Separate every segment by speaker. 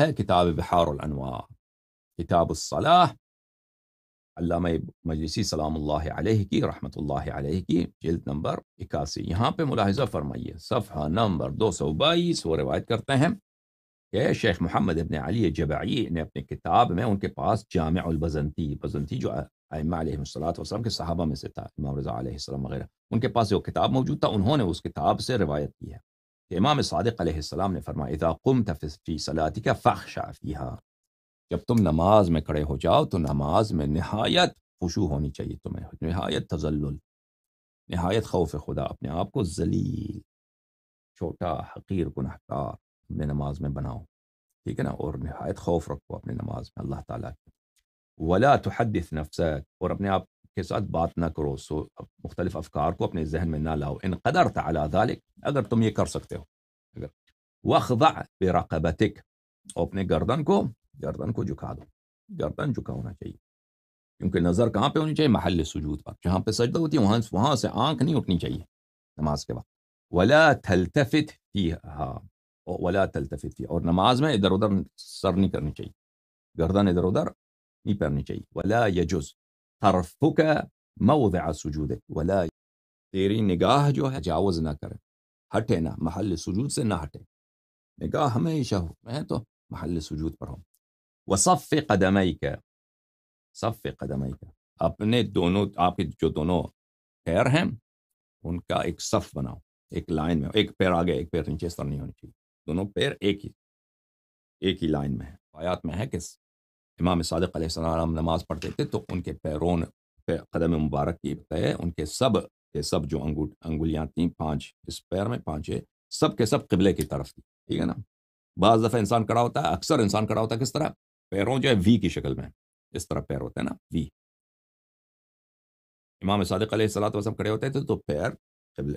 Speaker 1: ہے کتاب بحار الانوار کتاب الصلاح اللہ میں مجلسی سلام اللہ علیہ کی رحمت اللہ علیہ کی جلد نمبر اکاسی یہاں پہ ملاحظہ فرمائیے صفحہ نمبر دو سو بائیس وہ روایت کرتے ہیں کہ شیخ محمد ابن علی جبعی نے اپنے کتاب میں ان کے پاس جامع البزنتی بزنتی جو ائمہ علیہ السلام کے صحابہ میں سے تھا امام رضا علیہ السلام وغیرہ ان کے پاس جو کتاب موجود تھا انہوں نے اس کتاب سے روایت کی ہے کہ امام صادق علیہ السلام نے فرمایا فی صلاتک فخشع فیہا جب تم نماز میں کھڑے ہو جاؤ تو نماز میں نہایت خوشو ہونی چاہیے تمہیں نہایت تزلل نہایت خوف خدا اپنے آپ کو ذلیل چھوٹا حقیر گنحکا اپنے نماز میں بناؤ ٹھیک ہے نا اور نہایت خوف رکھو اپنے نماز میں اللہ تعالیٰ کی ولا تحدث حدِف اور اپنے آپ کے ساتھ بات نہ کرو سو مختلف افکار کو اپنے ذہن میں نہ لاؤ ان قدرت على ذلك اگر تم یہ کر سکتے ہو اگر وخضع برقبتک اپنے گردن کو گردن کو جھکا دو گردن جھکا ہونا چاہیے کیونکہ نظر کہاں پہ ہونی چاہیے محل سجود پر جہاں پہ سجدہ ہوتی ہے وہاں سے آنکھ نہیں اٹھنی چاہیے نماز کے وقت ولا تلتفت فيها ولا تلتفت فيها اور نماز میں ادھر ادھر سر نہیں کرنی چاہیے گردن ادھر ادھر نہیں پہننی چاہیے ولا يجوز موضع ولا تیری نگاہ جو ہے جاوز نہ کرے ہٹے نہ محل سجود سے نہ ہٹے نگاہ ہمیشہ ہو میں تو محل سجود پر ہوں وہ صف قدم صف قدم کہ اپنے دونوں آپ کے جو دونوں پیر ہیں ان کا ایک صف بناؤ ایک لائن میں ایک پیر آگے ایک پیر نیچے اس طرح نہیں ہونی چاہیے دونوں پیر ایک ہی ایک ہی لائن میں ہے آیات میں ہے کہ امام صادق علیہ السلام نماز پڑھتے تھے تو ان کے پیرون پہ قدم مبارک کی طے ان کے سب کے سب جو انگوٹ انگولیاں تھیں پانچ اس پیر میں پانچ سب کے سب قبلے کی طرف تھی ٹھیک ہے نا بعض دفعہ انسان کڑا ہوتا ہے اکثر انسان کڑا ہوتا ہے کس طرح پیروں جو ہے وی کی شکل میں اس طرح پیر ہوتا ہے نا وی امام صادق علیہ السلام وسلم کڑے ہوتے تھے تو پیر قبل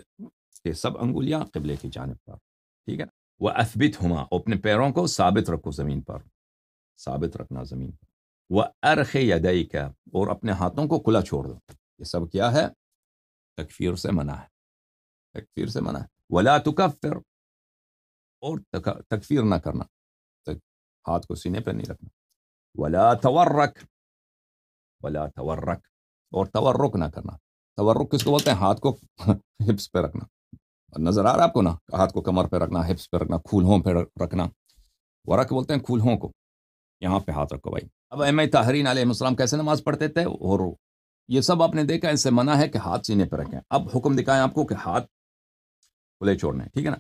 Speaker 1: کے سب انگولیاں قبلے کی جانب پر ٹھیک ہے وہ اثبت ہما اپنے پیروں کو ثابت رکھو زمین پر ثابت رکھنا زمین پر وہ ارخ یدئی کا اور اپنے ہاتھوں کو کھلا چھوڑ دو یہ سب کیا ہے تکفیر سے منع ہے تکفیر سے
Speaker 2: منع ہے ولا تکفر اور تکفیر نہ کرنا
Speaker 1: ہاتھ کو سینے پہ نہیں رکھنا ولا تورک ولا تورک اور تورک نہ کرنا تورک کس کو بولتے ہیں ہاتھ کو ہپس پہ رکھنا اور نظر آ رہا ہے آپ کو نا ہاتھ کو کمر پہ رکھنا ہپس پہ رکھنا کھولوں پہ رکھنا ورک بولتے ہیں کھولوں کو یہاں پہ ہاتھ رکھو بھائی اب ایم اے تاہرین علیہ السلام کیسے نماز پڑھتے تھے اور یہ سب آپ نے دیکھا ان سے منع ہے کہ ہاتھ سینے پہ رکھیں اب حکم دکھائیں آپ کو کہ ہاتھ کھلے چھوڑنے ٹھیک ہے نا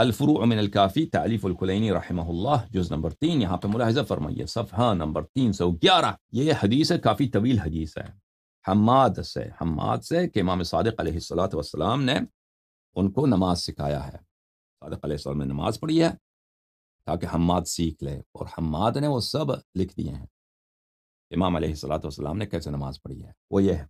Speaker 1: الفرو امن الکافی تعلیف الکلینی رحمہ اللہ جز نمبر تین یہاں پہ ملاحظہ فرمائیے صفحہ نمبر تین سو گیارہ یہ حدیث ہے کافی طویل حدیث ہے حماد سے حماد سے کہ امام صادق علیہ السلات والسلام نے ان کو نماز سکھایا ہے صادق علیہ السلام نے نماز پڑھی ہے تاکہ حماد سیکھ لے اور حماد نے وہ سب لکھ دیے ہیں امام علیہ السلات والسلام نے کیسے نماز پڑھی ہے وہ یہ ہے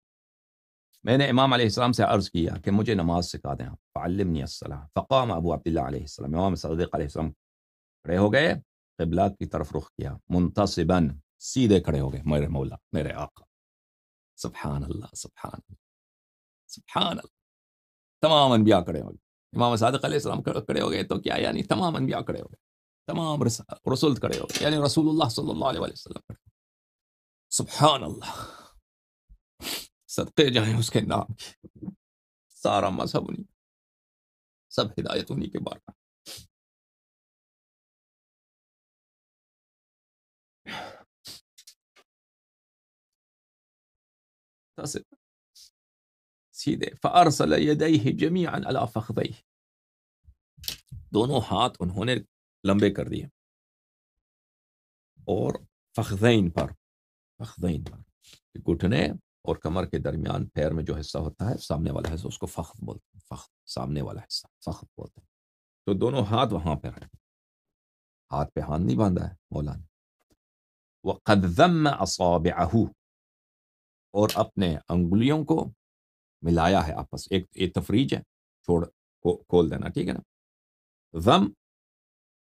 Speaker 1: میں نے امام علیہ السلام سے عرض کیا کہ مجھے نماز سکھا دیں فعلمنی نِیہ السلام فقام ابو عبداللہ علیہ السلام امام سعود علیہ السلام کھڑے ہو گئے قبلہ کی طرف رخ کیا منتصباً سیدھے کھڑے ہو گئے میرے مولا میرے آقا سبحان اللہ سبحان سبحان اللہ تمام انبیاء کھڑے ہو گئے امام صادق علیہ السلام کھڑے ہو گئے تو کیا یعنی تمام انبیاء کھڑے ہو گئے تمام رسول كريو يعني رسول الله صلى الله عليه وسلم سبحان الله
Speaker 2: صدقي جاي مسكين نام سارا ما سبني سب هدايتوني كبار تصل سيدي فأرسل يديه جميعا على فخذيه دونو هات هون لمبے کر دیے
Speaker 1: اور فخذین فخذین پر پر گھٹنے اور کمر کے درمیان پیر میں جو حصہ ہوتا ہے سامنے والا حصہ اس کو فخر بولتے ہیں سامنے والا حصہ بولتے ہیں تو دونوں ہاتھ وہاں پہ رہے ہاتھ پہ ہاتھ نہیں باندھا
Speaker 2: ہے مولا نے اصوب اور اپنے انگلیوں کو ملایا ہے آپس ایک یہ تفریج ہے چھوڑ کھول دینا ٹھیک ہے نا غم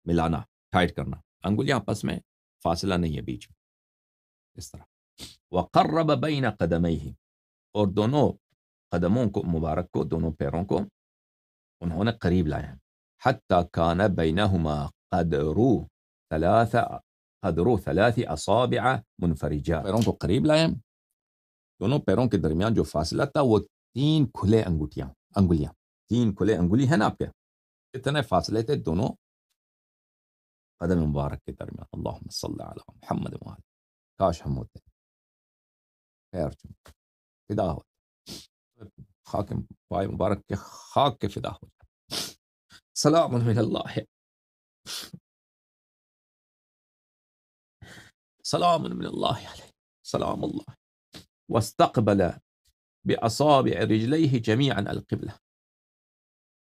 Speaker 2: ملانا ٹائٹ کرنا انگلیاں
Speaker 1: آپس میں فاصلہ نہیں ہے بیچ میں اس طرح وقرب بین قدم ہی اور دونوں قدموں کو مبارک کو دونوں پیروں کو انہوں نے قریب لایا حق کان بینہما قدرو ثلاث قدرو منفرجا پیروں منفرجہ قریب لایا دونوں پیروں کے درمیان جو فاصلہ تھا وہ تین کھلے انگوٹیاں انگلیاں تین کھلے انگلی ہیں نا آپ کے اتنے فاصلے تھے دونوں قدم مبارك के
Speaker 2: दरमियान اللهم صل على محمد وعلى كاش هم होते خير फिदा हो खाक भाई मुबारक के खाक के फिदा हो سلام من الله عليه سلام الله واستقبل بأصابع رجليه جميعا القبلة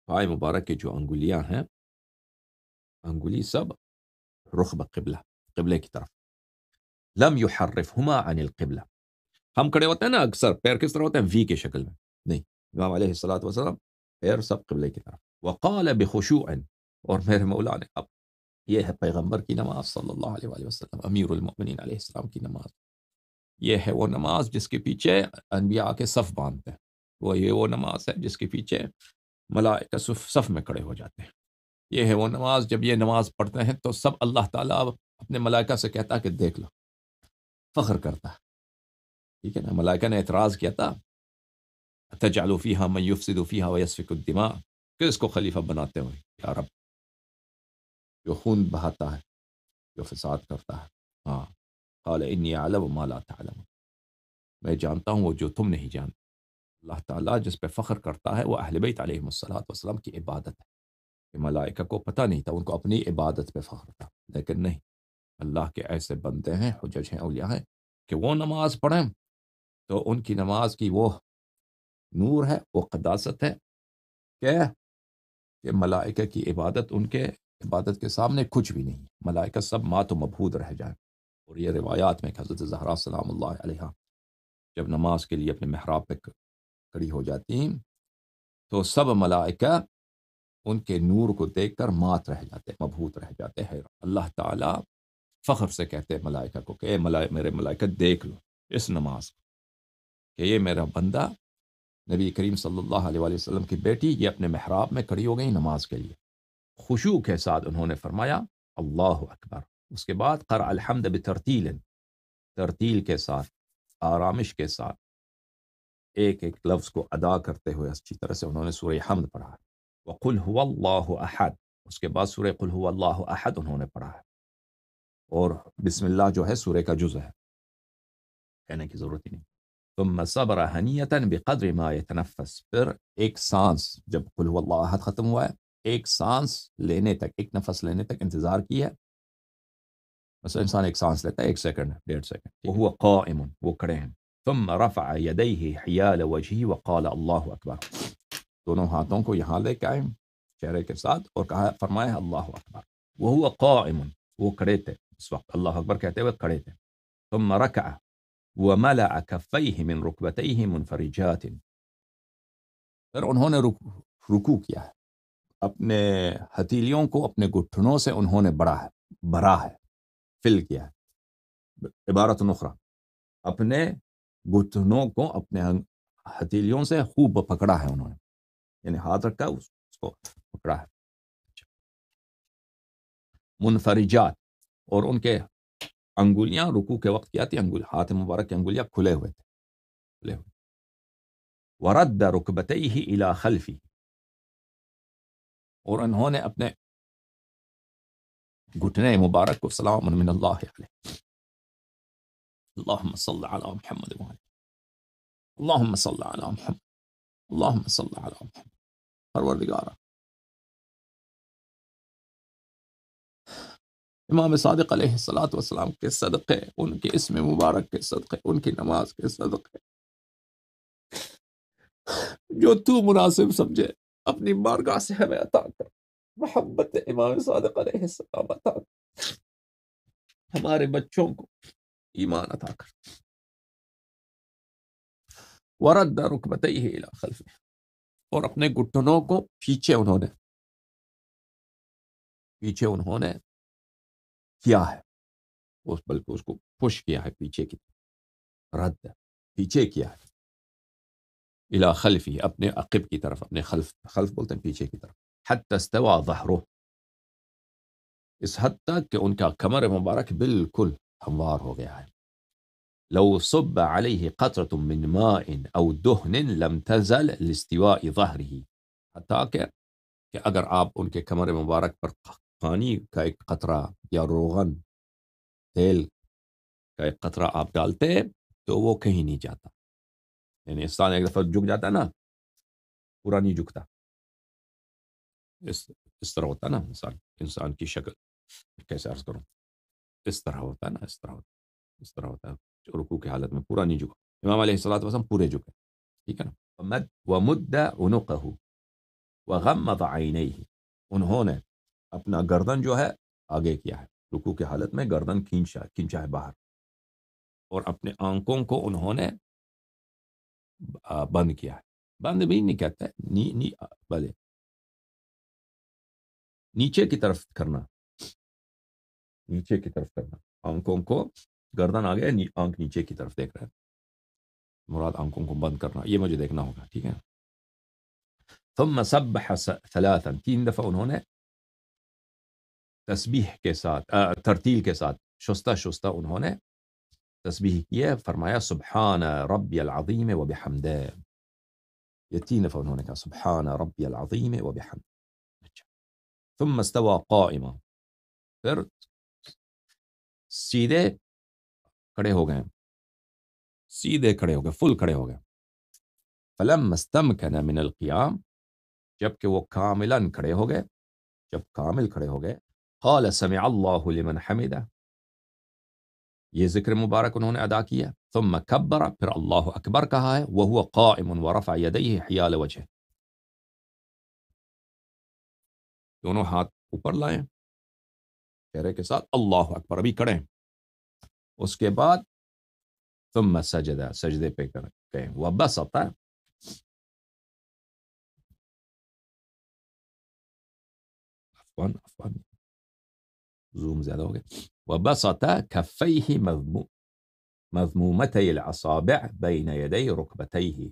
Speaker 1: هاي مبارك جو أنجوليا है अंगुली सब رخب قبلہ قبلے کی طرف لم ہما عن قبلہ ہم کھڑے ہوتے ہیں نا اکثر پیر کس طرح ہوتے ہیں وی کے شکل میں نہیں امام علیہ سلات وسلم پیر سب قبلے کی طرف وقال بخشوع اور میرے مولا نے اب یہ ہے پیغمبر کی نماز صلی اللہ علیہ وآلہ وسلم امیر المؤمنین علیہ السلام کی نماز یہ ہے وہ نماز جس کے پیچھے انبیاء کے صف باندھتے ہیں وہ یہ وہ نماز ہے جس کے پیچھے ملاسف صف میں کھڑے ہو جاتے ہیں یہ ہے وہ نماز جب یہ نماز پڑھتے ہیں تو سب اللہ تعالیٰ اپنے ملائکہ سے کہتا کہ دیکھ لو فخر کرتا ٹھیک ہے نا ملائکہ نے اعتراض کیا تھا ہاں میوف صدوفی ہاں ویسفک الدماء کہ اس کو خلیفہ بناتے ہوئے یا رب جو خون بہاتا ہے جو فساد کرتا ہے ہاں قال انی عالم و مالا تعلم میں جانتا ہوں وہ جو تم نہیں جانتے اللہ تعالیٰ جس پہ فخر کرتا ہے وہ اہلبی تعلیہ السلات وسلم کی عبادت ہے کہ ملائکہ کو پتہ نہیں تھا ان کو اپنی عبادت پہ فخر تھا لیکن نہیں اللہ کے ایسے بندے ہیں حجج ہیں اولیاء ہیں کہ وہ نماز پڑھیں تو ان کی نماز کی وہ نور ہے وہ قداست ہے کہ کہ ملائکہ کی عبادت ان کے عبادت کے سامنے کچھ بھی نہیں ملائکہ سب مات و مبہود رہ جائیں اور یہ روایات میں کہ حضرت زہرا سلام اللہ علیہ جب نماز کے لیے اپنے محراب پہ کڑی ہو ہیں تو سب ملائکہ ان کے نور کو دیکھ کر مات رہ جاتے ہیں رہ جاتے ہیں اللہ تعالیٰ فخر سے کہتے ہیں ملائکہ کو کہ اے میرے ملائکہ دیکھ لو اس نماز کو کہ یہ میرا بندہ نبی کریم صلی اللہ علیہ وآلہ وسلم کی بیٹی یہ اپنے محراب میں کھڑی ہو گئی نماز کے لیے خوشو کے ساتھ انہوں نے فرمایا اللہ اکبر اس کے بعد قر الحمد بترتیل ترتیل کے ساتھ آرامش کے ساتھ ایک ایک لفظ کو ادا کرتے ہوئے اچھی طرح سے انہوں نے سورہ حمد پڑھا وقل خل اللہ احد اس کے بعد سورہ قل کُلُ اللہ احد انہوں نے پڑھا ہے اور بسم اللہ جو ہے سورہ کا جز ہے کہنے کی ضرورت ہی نہیں ثم صبر حنیتا بقدر ما يتنفس پھر ایک سانس جب قل کُل اللہ احد ختم ہوا ہے ایک سانس لینے تک ایک نفس لینے تک انتظار کیا سانس لیتا ہے ایک سیکنڈ ڈیڑھ سیکنڈ وہ قائم وہ کھڑے ہیں ثم رفع يديه حیال وجهه وقال الله اكبر دونوں ہاتھوں کو یہاں لے کے آئے چہرے کے ساتھ اور کہا فرمایا اللہ اکبر وہ ہوا قائم وہ کھڑے تھے اس وقت اللہ اکبر کہتے ہوئے کھڑے تھے ثم تمہر وملع کفیه من رکبتیه منفرجات پھر انہوں نے رکو کیا ہے اپنے ہتیلیوں کو اپنے گھٹنوں سے انہوں نے بڑا ہے بھرا ہے فل کیا ہے عبارت نخرا اپنے گھٹنوں کو اپنے ہتیلیوں سے خوب پکڑا ہے انہوں نے یعنی ہاتھ رکھا ہے منفرجات اور ان کے انگولیاں رکو کے وقت کیا تھی انگول ہاتھ مبارک کی انگولیاں کھلے ہوئے تھے کھلے ہوئے ورد ہی الا خلفی
Speaker 2: اور انہوں نے اپنے گھٹنے مبارک کو سلام من اللہ علیہ اللہم اللہم اللہم علی علی علی محمد محمد محمد وعلی نگارا امام صادق
Speaker 1: علیہ کے صدقے ان کے اسم مبارک کے صدقے ان کی نماز کے صدقے جو تو مناسب سمجھے اپنی بارگاہ
Speaker 2: سے ہمیں عطا کر محبت امام صادق علیہ السلام عطا کر ہمارے بچوں کو ایمان عطا کر ورد رخبت ہے علاقہ اور اپنے گھٹنوں کو پیچھے انہوں نے پیچھے انہوں نے کیا ہے اس بلکہ اس کو پش کیا ہے پیچھے کی رد پیچھے کیا ہے اللہ خلفی اپنے عقب کی طرف اپنے خلف خلف بولتے ہیں پیچھے کی طرف
Speaker 1: حد تسوا ظہرو اس حد تک کہ ان کا کمر مبارک بالکل ہموار ہو گیا ہے لو صب عليه قطرة من ماء دهن لم تزل لاستواء ظهره علی کہ کہ اگر آپ ان کے کمر مبارک پر پانی کا ایک قطرہ یا روغن تیل کا ایک قطرہ آپ ڈالتے تو وہ کہیں نہیں جاتا
Speaker 2: یعنی انسان ایک دفعہ جھک جاتا نا پورا نہیں جھکتا
Speaker 1: اس اس طرح ہوتا نا انسان انسان کی شکل کیسے عرض کروں اس طرح ہوتا نا اس طرح ہوتا اس طرح ہوتا ہے رکو کی حالت میں پورا نہیں جھکا امام علیہ السلات وسلم پورے جھکے ٹھیک ہے نا مد و مد ان کہ غم مت انہوں نے اپنا گردن جو ہے آگے کیا ہے رکو کی حالت میں گردن کھینچا کھینچا ہے باہر اور اپنے آنکھوں کو انہوں نے
Speaker 2: بند کیا ہے بند بھی نہیں کہتا ہے نی, نی, بلے نیچے کی طرف کرنا نیچے کی طرف
Speaker 1: کرنا آنکھوں کو گردن آ گیا نیچے کی طرف دیکھ رہا ہے مراد آنکھوں کو بند کرنا یہ مجھے دیکھنا ہوگا ٹھیک ہے ثم سبح ثلاثا تین دفعہ انہوں نے تسبیح کے ساتھ ترتیل کے ساتھ شستہ شستہ انہوں نے تسبیح کیا فرمایا سبحان ربی العظیم و بحمد یہ تین دفعہ انہوں نے کہا سبحان ربی العظیم و
Speaker 2: بحمد اچھا۔ ثم استوی قائما پھر سیدھے کھڑے ہو گئے سیدھے کھڑے ہو گئے فل کھڑے
Speaker 1: ہو گئے فلم مستم کہنا من جب کہ وہ کام کھڑے ہو گئے جب کامل کھڑے ہو گئے قال سمع اللہ لمن حمدہ یہ ذکر مبارک انہوں نے ادا کیا ثم پھر اللہ اکبر کہا ہے قائم ورفع
Speaker 2: دونوں ہاتھ اوپر لائیں چہرے کے ساتھ اللہ اکبر بھی کڑے اس کے بعد تم میں سجدہ سجدے پہ کر گئے وباس آتا ہے
Speaker 1: بین یدی رکبتیه رخ بتئی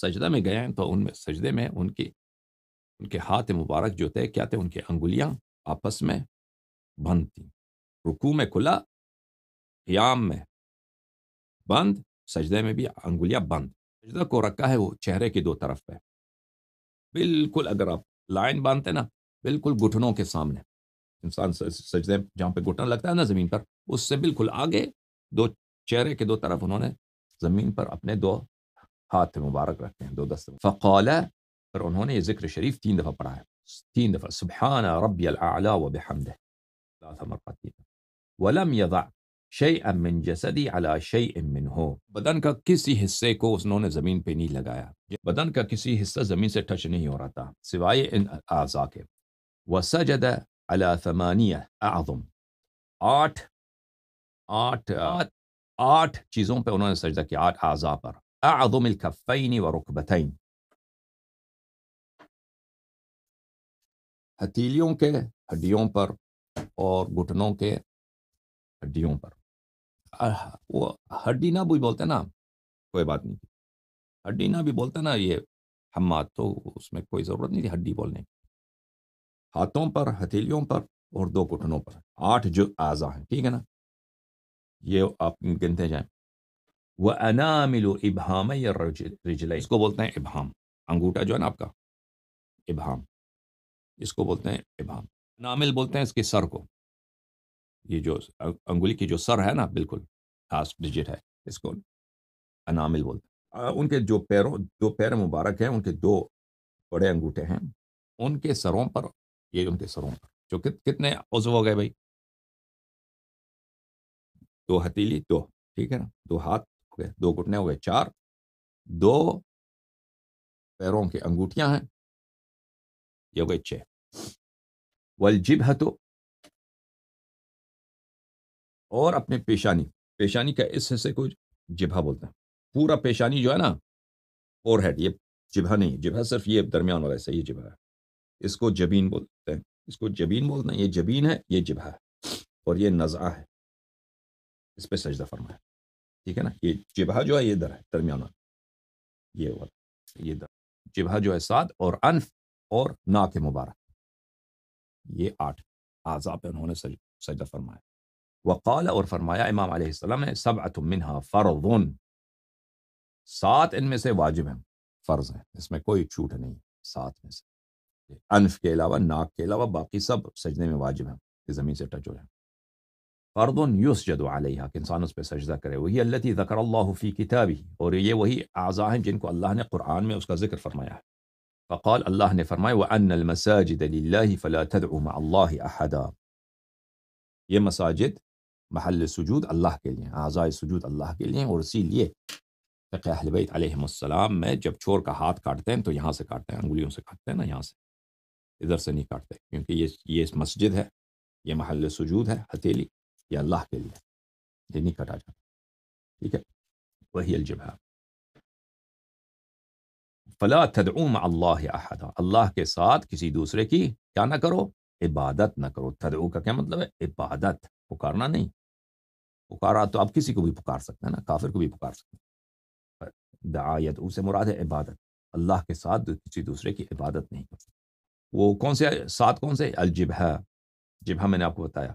Speaker 1: سجدہ میں گئے ہیں تو ان میں سجدے میں ان کی ان کے ہاتھ مبارک جو تھے کیا تھے ان کی انگلیاں آپس میں
Speaker 2: بند تھیں رکو میں کھلا قیام میں
Speaker 1: بند سجدے میں بھی انگلیاں بند سجدہ کو رکھا ہے وہ چہرے کی دو طرف پہ بالکل اگر آپ لائن باندھتے نا بالکل گھٹنوں کے سامنے انسان سجدے جہاں پہ گٹن لگتا ہے نا زمین پر اس سے بالکل آگے دو چہرے کے دو طرف انہوں نے زمین پر اپنے دو ہاتھ مبارک رکھتے ہیں دو دست فقال پر انہوں نے یہ ذکر شریف تین دفعہ پڑھا ہے تین دفعہ سبحان ربی اللہ و بحمد اللہ مرکزی ولم يضع شيئا من جسدي على شيء من हो बदन का किसी हिस्से को उसने जमीन पे नहीं लगाया बदन का किसी हिस्सा जमीन से टच नहीं हो रहा था सिवाय इन आजा के वसजद अला थमानिया आजम आठ आठ आठ चीज़ों पे उन्होंने सजदा किया आठ आज़ा पर आज़म कफ़ैन व रुकबतैन
Speaker 2: हथीलियों के हड्डियों पर
Speaker 1: और घुटनों के ہڈیوں پر وہ ہڈی نہ بھی بولتے نا کوئی بات نہیں تھی نہ بھی بولتے نا یہ ہم تو اس میں کوئی ضرورت نہیں تھی ہڈی بولنے کی ہاتھوں پر ہتھیلیوں پر اور دو گھٹنوں پر آٹھ جو اعضا ہیں ٹھیک ہے نا یہ آپ گنتے جائیں وہ انامل و ابہام یا اس کو بولتے ہیں ابہام انگوٹھا جو ہے نا آپ کا ابہام اس کو بولتے ہیں ابہام نامل بولتے ہیں اس کے سر کو یہ جو انگلی کی جو سر ہے نا بالکل ہے اس کو انامل ان کے جو پیروں دو پیر مبارک ہیں ان کے دو بڑے انگوٹھے ہیں ان کے سروں پر یہ ان کے سروں پر جو کتنے عضو
Speaker 2: ہو گئے بھائی دو ہتیلی دو ٹھیک ہے نا دو ہاتھ ہو گئے دو گھٹنے ہو گئے چار دو پیروں کے انگوٹیاں ہیں یہ ہو گئے چھ ولجب ہے تو اور اپنے پیشانی پیشانی کا اس حصے کو
Speaker 1: جبھا بولتے ہیں پورا پیشانی جو ہے نا اور ہیڈ یہ جبہ نہیں جبھا صرف یہ درمیان والا حصہ یہ جبہ ہے اس کو جبین بولتے ہیں اس کو جبین بولتے ہیں یہ جبین ہے یہ جبہ ہے اور یہ نزعہ ہے اس پہ سجدہ فرمایا ٹھیک ہے نا یہ جبہ جو ہے یہ در ہے درمیان والا یہ والا یہ در جبہ جو ہے سات اور انف اور ناک مبارک یہ آٹھ پہ انہوں نے سجدہ فرمایا وقال اور فرمایا امام علیہ السلام نے سب منہا فرض سات ان میں سے واجب ہیں فرض ہیں اس میں کوئی چھوٹ نہیں سات میں سے انف کے علاوہ ناک کے علاوہ باقی سب سجدے میں واجب ہیں زمین سے ٹچ ہو جائیں فردون یوس جد علیہ کہ انسان اس پہ سجدہ کرے وہی اللہ تی ذکر اللہ فی کتابی اور یہ وہی اعضاء ہیں جن کو اللہ نے قرآن میں اس کا ذکر فرمایا ہے فقال اللہ نے فرمایا وَأَنَّ الْمَسَاجِدَ لِلَّهِ فَلَا تَدْعُ مَعَ اللَّهِ أَحَدًا یہ مساجد محل سجود اللہ کے لیے اعضاء سجود اللہ کے لیے اور اسی لیے اہل بیت علیہم السلام میں جب چور کا ہاتھ کاٹتے ہیں تو یہاں سے کاٹتے ہیں انگلیوں سے کاٹتے ہیں نا یہاں سے ادھر سے نہیں کاٹتے کیونکہ یہ یہ مسجد ہے یہ محل سجود ہے ہتیلی یہ اللہ کے لیے یہ نہیں کاٹا جاتا ٹھیک ہے وہی الجب ہے فلاں تھر اللہ احدا اللہ کے ساتھ کسی دوسرے کی کیا نہ کرو عبادت نہ کرو تدعو کا کیا مطلب ہے عبادت وہ کرنا نہیں پکارا تو آپ کسی کو بھی پکار سکتے ہیں نا کافر کو بھی پکار سکتے ہیں اسے مراد ہے عبادت اللہ کے ساتھ کسی دوسرے کی عبادت نہیں کر وہ کون سے ساتھ کون سے الجبہ جبہ میں نے آپ کو بتایا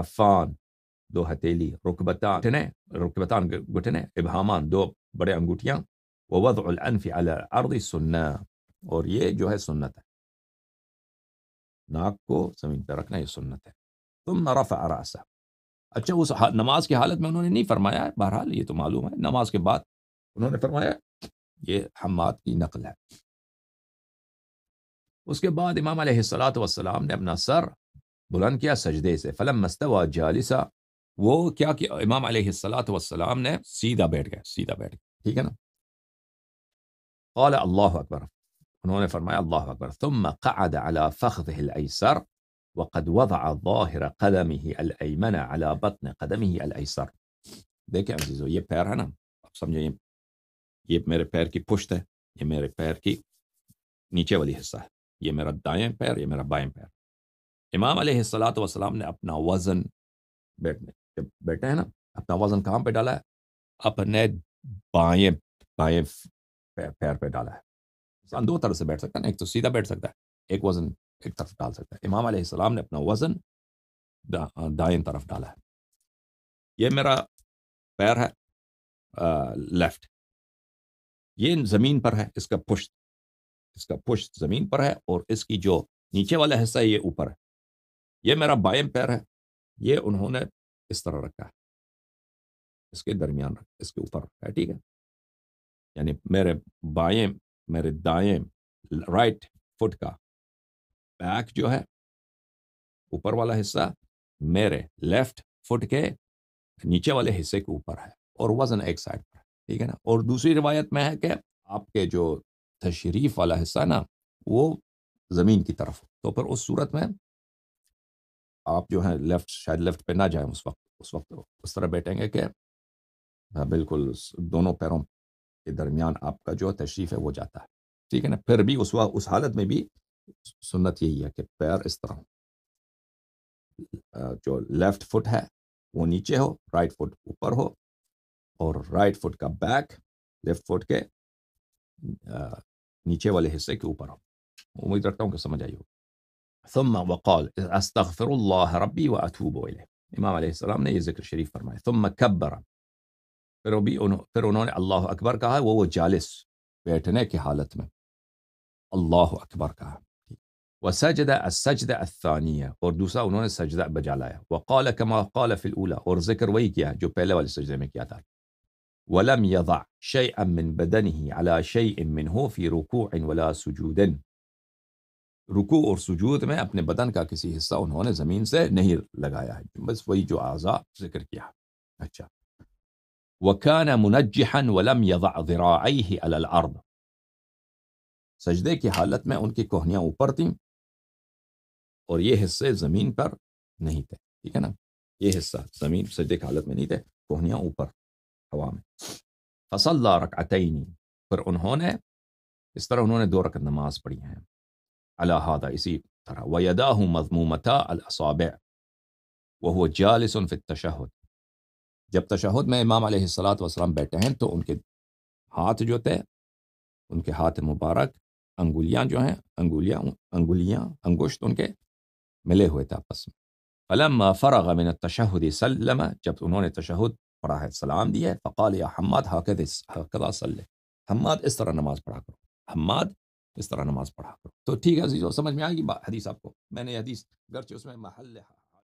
Speaker 1: کفان دو ہتیلی رقبت رکبتان گھٹنے ابہامان دو بڑے انگوٹھیاں اور یہ جو ہے سنت ہے ناک کو زمین سمجھتا رکھنا یہ سنت ہے تم رفع ارا اچھا اس نماز کی حالت میں انہوں نے نہیں فرمایا ہے بہرحال یہ تو معلوم ہے نماز کے بعد انہوں نے فرمایا یہ حماد کی نقل ہے اس کے بعد امام علیہ السلاۃ وسلام نے اپنا سر بلند کیا سجدے سے فلم جالسا وہ کیا کہ امام علیہ السلاۃ وسلام نے سیدھا بیٹھ گئے سیدھا بیٹھ گئے ٹھیک ہے نا اللہ اکبر انہوں نے فرمایا اللہ اکبر تم فخذه الایسر وقد وضع قدمه قدمه علی بطن دیکھیں عزیزو یہ پیر ہے نا آپ سمجھیں یہ میرے پیر کی پشت ہے یہ میرے پیر کی نیچے والی حصہ ہے یہ میرا دائیں پیر یہ میرا بائیں پیر امام علیہ صلاحت وسلام نے اپنا وزن بیٹھنے بیٹھے ہیں نا اپنا وزن کہاں پہ ڈالا ہے اپنے بائیں بائیں پیر پہ ڈالا ہے دو طرح سے بیٹھ سکتا ہے ایک تو سیدھا بیٹھ سکتا ہے ایک وزن ایک طرف ڈال سکتا ہے امام علیہ السلام نے اپنا وزن دائیں طرف ڈالا ہے یہ میرا پیر ہے لیفٹ یہ زمین پر ہے اس کا پشت اس کا پشت زمین پر ہے اور اس کی جو نیچے والا حصہ ہے یہ اوپر ہے یہ میرا بائیں پیر ہے یہ انہوں نے اس طرح رکھا ہے اس کے درمیان رکھا
Speaker 2: اس کے اوپر رکھا ہے ٹھیک ہے یعنی میرے بائیں میرے دائیں
Speaker 1: رائٹ فٹ کا بیک جو ہے اوپر والا حصہ میرے لیفٹ فٹ کے نیچے والے حصے کے اوپر ہے اور وزن ایک پر ہے اور دوسری روایت میں ہے کہ آپ کے جو تشریف والا حصہ نا وہ زمین کی طرف تو پھر اس صورت میں آپ جو ہیں لیفٹ شاید لیفٹ پہ نہ جائیں اس وقت اس وقت اس طرح بیٹھیں گے کہ ہاں، بالکل دونوں پیروں کے درمیان آپ کا جو تشریف ہے وہ جاتا ہے ٹھیک ہے نا پھر بھی اس وقت اس حالت میں بھی سنت یہی ہے کہ پیر اس طرح جو لیفٹ فٹ ہے وہ نیچے ہو رائٹ فٹ اوپر ہو اور رائٹ فٹ کا بیک لیفٹ فٹ کے نیچے والے حصے کے اوپر ہو امید رکھتا ہوں کہ سمجھ آئی ہو ثم وقال استغفر اللہ ربی و اطبوب امام علیہ السلام نے یہ ذکر شریف فرمایا سم کب برآم پھر پھر انہوں نے اللہ اکبر کہا وہ وہ جالس بیٹھنے کی حالت میں اللہ اکبر کہا سجد الثانیہ اور دوسرا انہوں نے سجدہ بجا لایا وقال کما قال فی الاولا اور ذکر وہی کیا جو پہلے والے سجدے میں کیا تھا ولم يضع شيئا من بدنه على شيء منه في ركوع ولا سجود رکوع اور سجود میں اپنے بدن کا کسی حصہ انہوں نے زمین سے نہیں لگایا ہے بس وہی جو اعضاء ذکر کیا اچھا وكان منجحا ولم یضع ذراعیه على الارض سجدے کی حالت میں ان کی کوہنیاں اوپر تھیں اور یہ حصے زمین پر نہیں تھے ٹھیک ہے نا یہ حصہ زمین سجدے کی حالت میں نہیں تھے کوہنیاں اوپر ہوا میں فصل اللہ عطع پھر انہوں نے اس طرح انہوں نے دو رکعت نماز پڑھی ہیں اللہ اسی طرح ویداہ مضمومتا ہوں وہو الصاب وہ جالس فی التشہد جب تشہد میں امام علیہ صلاحۃ والسلام بیٹھے ہیں تو ان کے ہاتھ جو تھے ان کے ہاتھ مبارک انگولیاں جو ہیں انگولیاں انگولیاں انگوشت ان کے ملے ہوئے تھے آپس میں فرغ فرغمن تشہد سلم جب انہوں نے تشہد پڑھا ہے سلام دیا فقال یا حماد حاقد حاقب صلی حماد اس طرح نماز پڑھا کرو حماد اس طرح نماز پڑھا کرو تو ٹھیک ہے حزیز سمجھ میں آئے گی حدیث آپ کو میں نے حدیث گرچہ اس میں محل